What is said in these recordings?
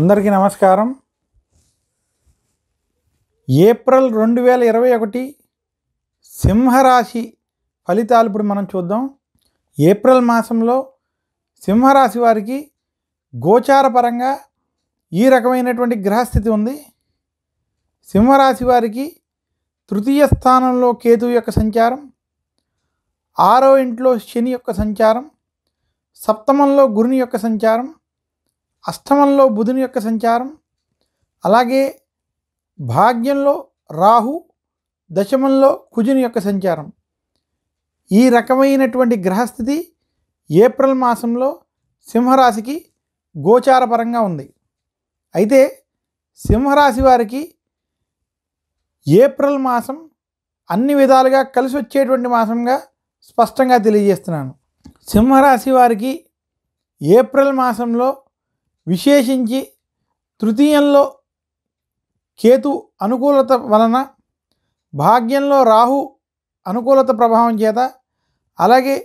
అందరికీ నమస్కారం ఏప్రిల్ రెండు వేల ఇరవై ఒకటి సింహరాశి ఫలితాలు ఇప్పుడు మనం చూద్దాం ఏప్రిల్ మాసంలో సింహరాశి వారికి గోచారపరంగా ఈ రకమైనటువంటి గ్రహస్థితి ఉంది సింహరాశి వారికి తృతీయ స్థానంలో కేతు యొక్క సంచారం ఆరో ఇంట్లో శని యొక్క సంచారం సప్తమంలో గురుని యొక్క సంచారం అష్టమంలో బుధుని యొక్క సంచారం అలాగే భాగ్యంలో రాహు దశమంలో కుజుని యొక్క సంచారం ఈ రకమైనటువంటి గ్రహస్థితి ఏప్రిల్ మాసంలో సింహరాశికి గోచారపరంగా ఉంది అయితే సింహరాశి వారికి ఏప్రిల్ మాసం అన్ని విధాలుగా కలిసి వచ్చేటువంటి మాసంగా స్పష్టంగా తెలియజేస్తున్నాను సింహరాశి వారికి ఏప్రిల్ మాసంలో విశేషించి తృతీయంలో కేతు అనుకూలత వలన భాగ్యంలో రాహు అనుకూలత ప్రభావం చేత అలాగే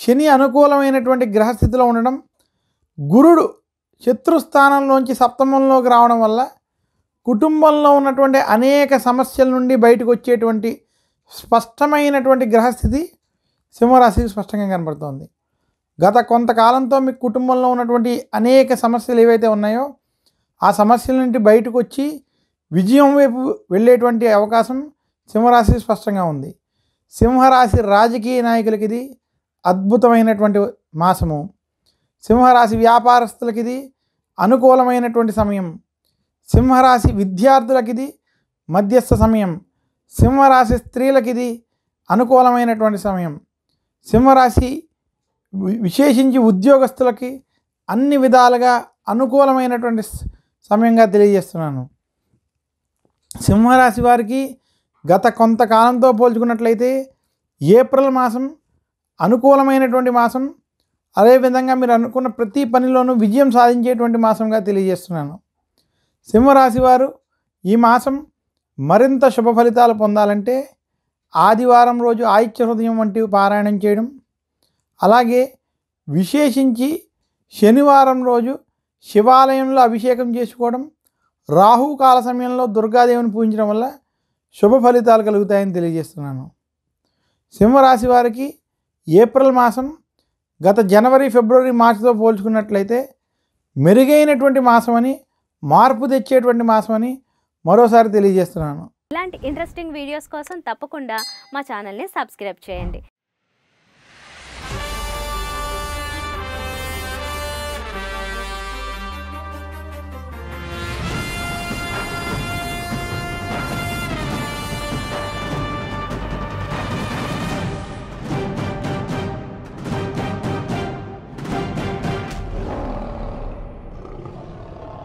శని అనుకూలమైనటువంటి గ్రహస్థితిలో ఉండడం గురుడు శత్రుస్థానంలోంచి సప్తమంలోకి రావడం వల్ల కుటుంబంలో ఉన్నటువంటి అనేక సమస్యల నుండి బయటకు వచ్చేటువంటి స్పష్టమైనటువంటి గ్రహస్థితి సింహరాశికి స్పష్టంగా కనబడుతోంది గత కొంతకాలంతో మీ కుటుంబంలో ఉన్నటువంటి అనేక సమస్యలు ఏవైతే ఉన్నాయో ఆ సమస్యల నుండి బయటకు వచ్చి విజయం వైపు వెళ్ళేటువంటి అవకాశం సింహరాశి స్పష్టంగా ఉంది సింహరాశి రాజకీయ నాయకులకి ఇది అద్భుతమైనటువంటి మాసము సింహరాశి వ్యాపారస్తులకి ఇది అనుకూలమైనటువంటి సమయం సింహరాశి విద్యార్థులకి ఇది మధ్యస్థ సమయం సింహరాశి స్త్రీలకి ఇది అనుకూలమైనటువంటి సమయం సింహరాశి విశేషించి ఉద్యోగస్తులకి అన్ని విధాలుగా అనుకూలమైనటువంటి సమయంగా తెలియజేస్తున్నాను సింహరాశి వారికి గత కొంతకాలంతో పోల్చుకున్నట్లయితే ఏప్రిల్ మాసం అనుకూలమైనటువంటి మాసం అదేవిధంగా మీరు అనుకున్న ప్రతి పనిలోనూ విజయం సాధించేటువంటి మాసంగా తెలియజేస్తున్నాను సింహరాశి వారు ఈ మాసం మరింత శుభ ఫలితాలు పొందాలంటే ఆదివారం రోజు ఆయిత్య హృదయం వంటివి పారాయణం చేయడం అలాగే విశేషించి శనివారం రోజు శివాలయంలో అభిషేకం చేసుకోవడం రాహుకాల సమయంలో దుర్గాదేవిని పూజించడం వల్ల శుభ ఫలితాలు కలుగుతాయని తెలియజేస్తున్నాను సింహరాశి వారికి ఏప్రిల్ మాసం గత జనవరి ఫిబ్రవరి మార్చితో పోల్చుకున్నట్లయితే మెరుగైనటువంటి మాసం అని మార్పు తెచ్చేటువంటి మాసం అని మరోసారి తెలియజేస్తున్నాను ఇలాంటి ఇంట్రెస్టింగ్ వీడియోస్ కోసం తప్పకుండా మా ఛానల్ని సబ్స్క్రైబ్ చేయండి